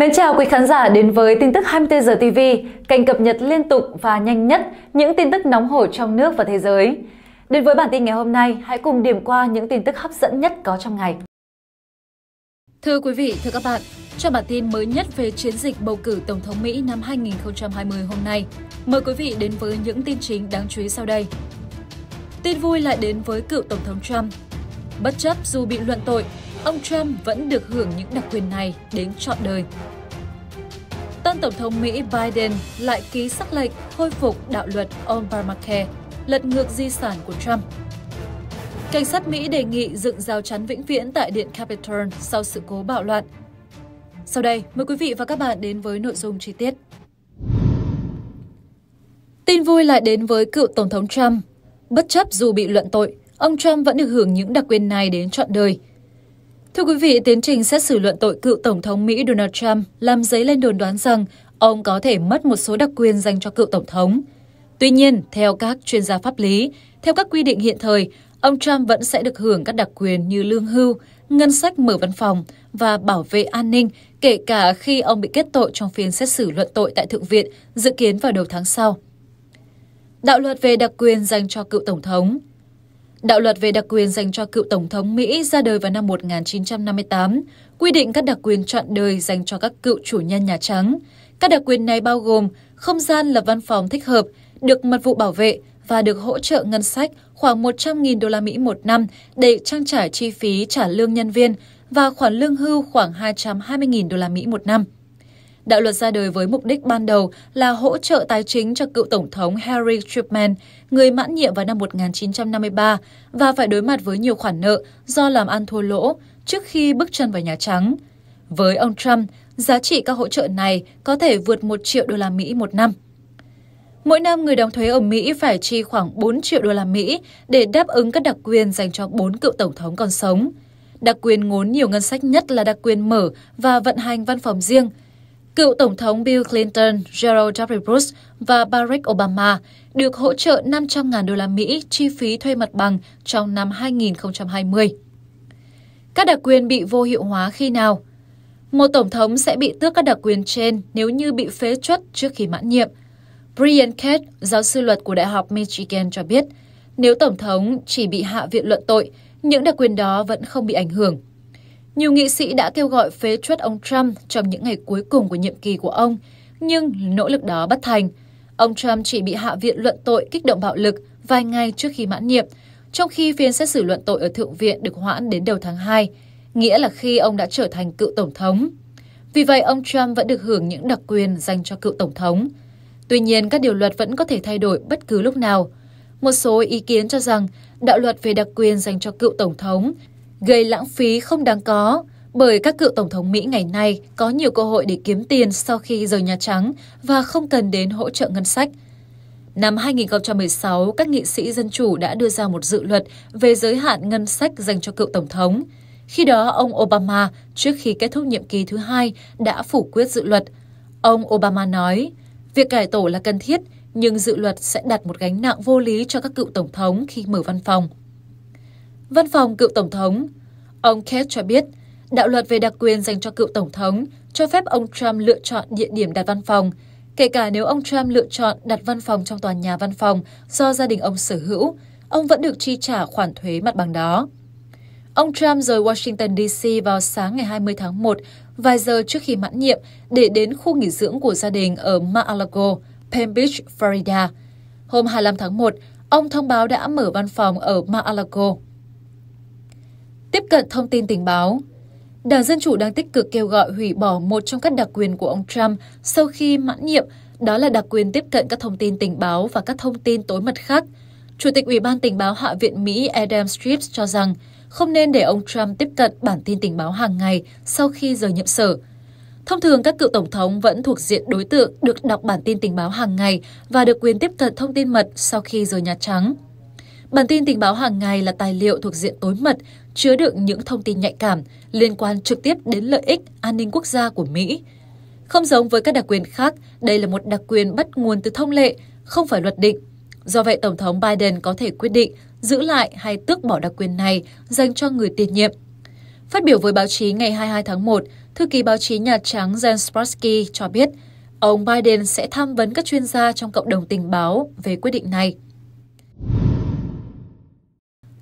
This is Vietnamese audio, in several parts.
Mến chào quý khán giả đến với tin tức 24 giờ TV, kênh cập nhật liên tục và nhanh nhất những tin tức nóng hổi trong nước và thế giới. Đến với bản tin ngày hôm nay, hãy cùng điểm qua những tin tức hấp dẫn nhất có trong ngày. Thưa quý vị, thưa các bạn, cho bản tin mới nhất về chiến dịch bầu cử Tổng thống Mỹ năm 2020 hôm nay, mời quý vị đến với những tin chính đáng chú ý sau đây. Tin vui lại đến với cựu Tổng thống Trump. Bất chấp dù bị luận tội, ông Trump vẫn được hưởng những đặc quyền này đến trọn đời. Tân Tổng thống Mỹ Biden lại ký sắc lệnh khôi phục đạo luật Obamacare, lật ngược di sản của Trump. Cảnh sát Mỹ đề nghị dựng rào chắn vĩnh viễn tại Điện Capitol sau sự cố bạo loạn. Sau đây, mời quý vị và các bạn đến với nội dung chi tiết. Tin vui lại đến với cựu Tổng thống Trump. Bất chấp dù bị luận tội, ông Trump vẫn được hưởng những đặc quyền này đến trọn đời – Thưa quý vị, tiến trình xét xử luận tội cựu Tổng thống Mỹ Donald Trump làm dấy lên đồn đoán rằng ông có thể mất một số đặc quyền dành cho cựu Tổng thống. Tuy nhiên, theo các chuyên gia pháp lý, theo các quy định hiện thời, ông Trump vẫn sẽ được hưởng các đặc quyền như lương hưu, ngân sách mở văn phòng và bảo vệ an ninh, kể cả khi ông bị kết tội trong phiên xét xử luận tội tại Thượng viện dự kiến vào đầu tháng sau. Đạo luật về đặc quyền dành cho cựu Tổng thống Đạo luật về đặc quyền dành cho cựu Tổng thống Mỹ ra đời vào năm 1958, quy định các đặc quyền trọn đời dành cho các cựu chủ nhân Nhà Trắng. Các đặc quyền này bao gồm không gian lập văn phòng thích hợp, được mật vụ bảo vệ và được hỗ trợ ngân sách khoảng 100.000 đô la Mỹ một năm để trang trải chi phí trả lương nhân viên và khoản lương hưu khoảng 220.000 đô la Mỹ một năm. Đạo luật ra đời với mục đích ban đầu là hỗ trợ tài chính cho cựu Tổng thống Harry Truman, người mãn nhiệm vào năm 1953 và phải đối mặt với nhiều khoản nợ do làm ăn thua lỗ trước khi bước chân vào Nhà Trắng. Với ông Trump, giá trị các hỗ trợ này có thể vượt 1 triệu đô la Mỹ một năm. Mỗi năm, người đóng thuế ở Mỹ phải chi khoảng 4 triệu đô la Mỹ để đáp ứng các đặc quyền dành cho 4 cựu tổng thống còn sống. Đặc quyền ngốn nhiều ngân sách nhất là đặc quyền mở và vận hành văn phòng riêng – Cựu Tổng thống Bill Clinton, Gerald W. Bush và Barack Obama được hỗ trợ 500.000 đô la Mỹ chi phí thuê mặt bằng trong năm 2020. Các đặc quyền bị vô hiệu hóa khi nào? Một tổng thống sẽ bị tước các đặc quyền trên nếu như bị phế truất trước khi mãn nhiệm. Brian Kett, giáo sư luật của Đại học Michigan cho biết, nếu tổng thống chỉ bị hạ viện luận tội, những đặc quyền đó vẫn không bị ảnh hưởng. Nhiều nghị sĩ đã kêu gọi phế truất ông Trump trong những ngày cuối cùng của nhiệm kỳ của ông, nhưng nỗ lực đó bất thành. Ông Trump chỉ bị hạ viện luận tội kích động bạo lực vài ngày trước khi mãn nhiệm, trong khi phiên xét xử luận tội ở Thượng viện được hoãn đến đầu tháng 2, nghĩa là khi ông đã trở thành cựu tổng thống. Vì vậy, ông Trump vẫn được hưởng những đặc quyền dành cho cựu tổng thống. Tuy nhiên, các điều luật vẫn có thể thay đổi bất cứ lúc nào. Một số ý kiến cho rằng đạo luật về đặc quyền dành cho cựu tổng thống gây lãng phí không đáng có bởi các cựu tổng thống Mỹ ngày nay có nhiều cơ hội để kiếm tiền sau khi rời Nhà Trắng và không cần đến hỗ trợ ngân sách. Năm 2016, các nghị sĩ Dân Chủ đã đưa ra một dự luật về giới hạn ngân sách dành cho cựu Tổng thống. Khi đó, ông Obama, trước khi kết thúc nhiệm kỳ thứ hai, đã phủ quyết dự luật. Ông Obama nói, việc cải tổ là cần thiết, nhưng dự luật sẽ đặt một gánh nặng vô lý cho các cựu Tổng thống khi mở văn phòng. Văn phòng cựu Tổng thống Ông Kate cho biết, đạo luật về đặc quyền dành cho cựu Tổng thống cho phép ông Trump lựa chọn địa điểm đặt văn phòng, kể cả nếu ông Trump lựa chọn đặt văn phòng trong tòa nhà văn phòng do gia đình ông sở hữu, ông vẫn được chi trả khoản thuế mặt bằng đó. Ông Trump rời Washington DC vào sáng ngày 20 tháng 1, vài giờ trước khi mãn nhiệm, để đến khu nghỉ dưỡng của gia đình ở Mar-a-Lago, Palm Beach, Florida. Hôm 25 tháng 1, ông thông báo đã mở văn phòng ở Mar-a-Lago. Tiếp cận thông tin tình báo Đảng Dân Chủ đang tích cực kêu gọi hủy bỏ một trong các đặc quyền của ông Trump sau khi mãn nhiệm, đó là đặc quyền tiếp cận các thông tin tình báo và các thông tin tối mật khác. Chủ tịch Ủy ban Tình báo Hạ viện Mỹ Adam Schiff cho rằng không nên để ông Trump tiếp cận bản tin tình báo hàng ngày sau khi rời nhiệm sở. Thông thường, các cựu tổng thống vẫn thuộc diện đối tượng được đọc bản tin tình báo hàng ngày và được quyền tiếp cận thông tin mật sau khi rời Nhà Trắng. Bản tin tình báo hàng ngày là tài liệu thuộc diện tối mật chứa đựng những thông tin nhạy cảm liên quan trực tiếp đến lợi ích an ninh quốc gia của Mỹ. Không giống với các đặc quyền khác, đây là một đặc quyền bắt nguồn từ thông lệ, không phải luật định. Do vậy, Tổng thống Biden có thể quyết định giữ lại hay tước bỏ đặc quyền này dành cho người tiền nhiệm. Phát biểu với báo chí ngày 22 tháng 1, thư ký báo chí Nhà Trắng Jen Sparsky cho biết, ông Biden sẽ tham vấn các chuyên gia trong cộng đồng tình báo về quyết định này.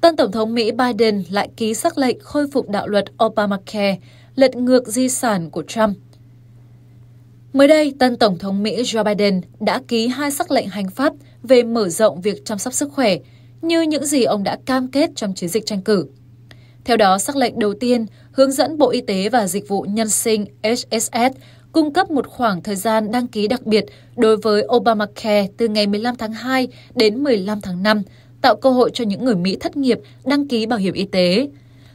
Tân Tổng thống Mỹ Biden lại ký sắc lệnh khôi phục đạo luật Obamacare, lật ngược di sản của Trump. Mới đây, tân Tổng thống Mỹ Joe Biden đã ký hai sắc lệnh hành pháp về mở rộng việc chăm sóc sức khỏe, như những gì ông đã cam kết trong chiến dịch tranh cử. Theo đó, sắc lệnh đầu tiên hướng dẫn Bộ Y tế và Dịch vụ Nhân sinh HSS cung cấp một khoảng thời gian đăng ký đặc biệt đối với Obamacare từ ngày 15 tháng 2 đến 15 tháng 5 tạo cơ hội cho những người Mỹ thất nghiệp đăng ký bảo hiểm y tế.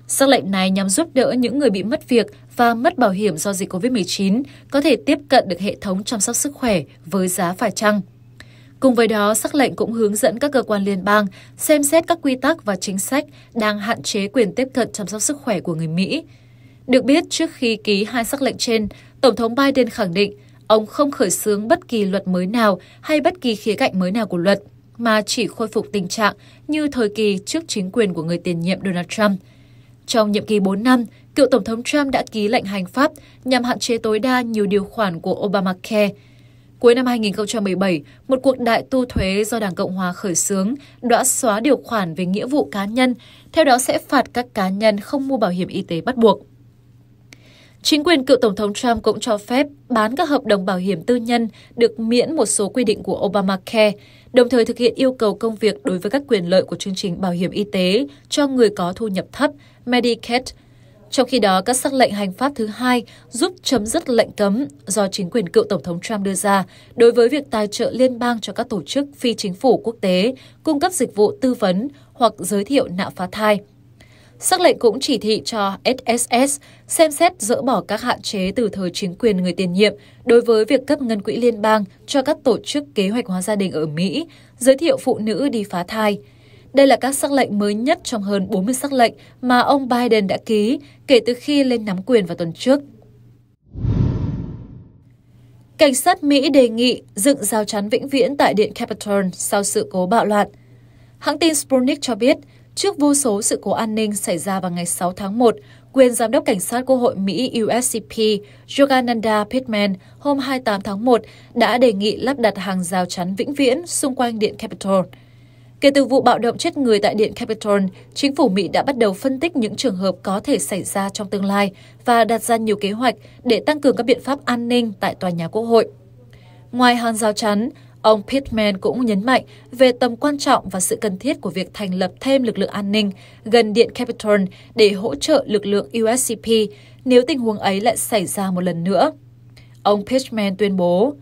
Sắc lệnh này nhằm giúp đỡ những người bị mất việc và mất bảo hiểm do dịch COVID-19 có thể tiếp cận được hệ thống chăm sóc sức khỏe với giá phải chăng. Cùng với đó, sắc lệnh cũng hướng dẫn các cơ quan liên bang xem xét các quy tắc và chính sách đang hạn chế quyền tiếp cận chăm sóc sức khỏe của người Mỹ. Được biết, trước khi ký hai sắc lệnh trên, Tổng thống Biden khẳng định ông không khởi xướng bất kỳ luật mới nào hay bất kỳ khía cạnh mới nào của luật – mà chỉ khôi phục tình trạng như thời kỳ trước chính quyền của người tiền nhiệm Donald Trump. Trong nhiệm kỳ 4 năm, cựu Tổng thống Trump đã ký lệnh hành pháp nhằm hạn chế tối đa nhiều điều khoản của Obamacare. Cuối năm 2017, một cuộc đại tu thuế do Đảng Cộng hòa khởi xướng đã xóa điều khoản về nghĩa vụ cá nhân, theo đó sẽ phạt các cá nhân không mua bảo hiểm y tế bắt buộc. Chính quyền cựu Tổng thống Trump cũng cho phép bán các hợp đồng bảo hiểm tư nhân được miễn một số quy định của Obamacare, đồng thời thực hiện yêu cầu công việc đối với các quyền lợi của chương trình bảo hiểm y tế cho người có thu nhập thấp, Medicaid. Trong khi đó, các sắc lệnh hành pháp thứ hai giúp chấm dứt lệnh cấm do chính quyền cựu Tổng thống Trump đưa ra đối với việc tài trợ liên bang cho các tổ chức phi chính phủ quốc tế cung cấp dịch vụ tư vấn hoặc giới thiệu nạo phá thai – Sắc lệnh cũng chỉ thị cho SSS xem xét dỡ bỏ các hạn chế từ thời chính quyền người tiền nhiệm đối với việc cấp ngân quỹ liên bang cho các tổ chức kế hoạch hóa gia đình ở Mỹ, giới thiệu phụ nữ đi phá thai. Đây là các sắc lệnh mới nhất trong hơn 40 sắc lệnh mà ông Biden đã ký kể từ khi lên nắm quyền vào tuần trước. Cảnh sát Mỹ đề nghị dựng rào chắn vĩnh viễn tại Điện Capitol sau sự cố bạo loạn. Hãng tin Sputnik cho biết – Trước vô số sự cố an ninh xảy ra vào ngày 6 tháng 1, quyền Giám đốc Cảnh sát Quốc hội Mỹ USCP Yogananda Pittman hôm 28 tháng 1 đã đề nghị lắp đặt hàng rào chắn vĩnh viễn xung quanh Điện Capitol. Kể từ vụ bạo động chết người tại Điện Capitol, chính phủ Mỹ đã bắt đầu phân tích những trường hợp có thể xảy ra trong tương lai và đặt ra nhiều kế hoạch để tăng cường các biện pháp an ninh tại tòa nhà Quốc hội. Ngoài hàng rào chắn, Ông Pittman cũng nhấn mạnh về tầm quan trọng và sự cần thiết của việc thành lập thêm lực lượng an ninh gần điện Capitol để hỗ trợ lực lượng USCP nếu tình huống ấy lại xảy ra một lần nữa. Ông Pittman tuyên bố,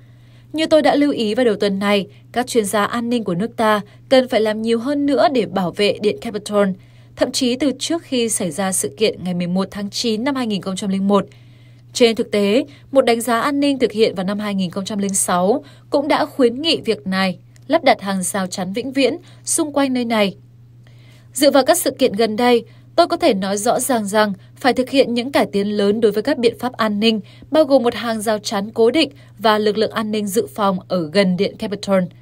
như tôi đã lưu ý vào đầu tuần này, các chuyên gia an ninh của nước ta cần phải làm nhiều hơn nữa để bảo vệ Điện Capitol. Thậm chí từ trước khi xảy ra sự kiện ngày 11 tháng 9 năm 2001, trên thực tế, một đánh giá an ninh thực hiện vào năm 2006 cũng đã khuyến nghị việc này, lắp đặt hàng rào chắn vĩnh viễn xung quanh nơi này. Dựa vào các sự kiện gần đây, tôi có thể nói rõ ràng rằng phải thực hiện những cải tiến lớn đối với các biện pháp an ninh, bao gồm một hàng rào chắn cố định và lực lượng an ninh dự phòng ở gần điện Capitol –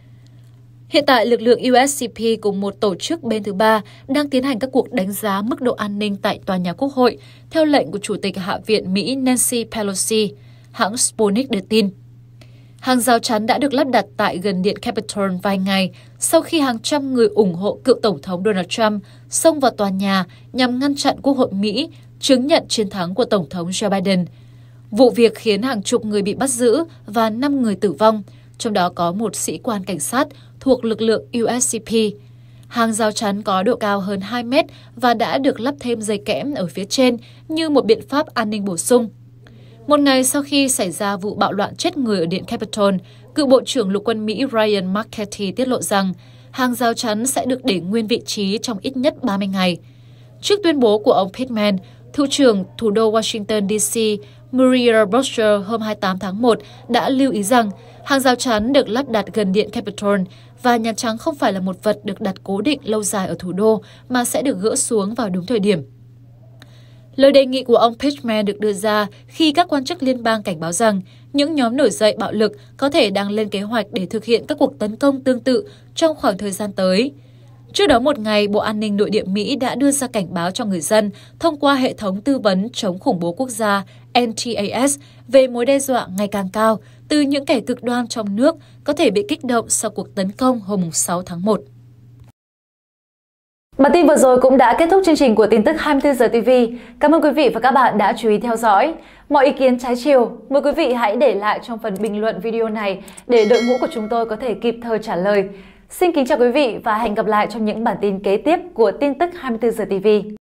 Hiện tại, lực lượng USCP cùng một tổ chức bên thứ ba đang tiến hành các cuộc đánh giá mức độ an ninh tại tòa nhà Quốc hội, theo lệnh của Chủ tịch Hạ viện Mỹ Nancy Pelosi, hãng Sputnik đưa tin. Hàng rào chắn đã được lắp đặt tại gần điện Capitol vài ngày sau khi hàng trăm người ủng hộ cựu Tổng thống Donald Trump xông vào tòa nhà nhằm ngăn chặn Quốc hội Mỹ chứng nhận chiến thắng của Tổng thống Joe Biden. Vụ việc khiến hàng chục người bị bắt giữ và 5 người tử vong, trong đó có một sĩ quan cảnh sát thuộc lực lượng USCP. Hàng rào chắn có độ cao hơn 2 mét và đã được lắp thêm dây kẽm ở phía trên như một biện pháp an ninh bổ sung. Một ngày sau khi xảy ra vụ bạo loạn chết người ở Điện Capitol, cựu Bộ trưởng Lục quân Mỹ Ryan McCarthy tiết lộ rằng hàng rào chắn sẽ được để nguyên vị trí trong ít nhất 30 ngày. Trước tuyên bố của ông Pittman, Thủ trưởng thủ đô Washington DC, Maria Muriel hôm 28 tháng 1 đã lưu ý rằng hàng rào chắn được lắp đặt gần điện Capitol và Nhà Trắng không phải là một vật được đặt cố định lâu dài ở thủ đô mà sẽ được gỡ xuống vào đúng thời điểm. Lời đề nghị của ông Pittman được đưa ra khi các quan chức liên bang cảnh báo rằng những nhóm nổi dậy bạo lực có thể đang lên kế hoạch để thực hiện các cuộc tấn công tương tự trong khoảng thời gian tới. Trước đó một ngày, Bộ An ninh Nội địa Mỹ đã đưa ra cảnh báo cho người dân thông qua hệ thống tư vấn chống khủng bố quốc gia NTAS về mối đe dọa ngày càng cao từ những kẻ cực đoan trong nước có thể bị kích động sau cuộc tấn công hôm 6 tháng 1. Bản tin vừa rồi cũng đã kết thúc chương trình của tin tức 24 giờ TV. Cảm ơn quý vị và các bạn đã chú ý theo dõi. Mọi ý kiến trái chiều, mời quý vị hãy để lại trong phần bình luận video này để đội ngũ của chúng tôi có thể kịp thời trả lời. Xin kính chào quý vị và hẹn gặp lại trong những bản tin kế tiếp của tin tức 24 giờ TV.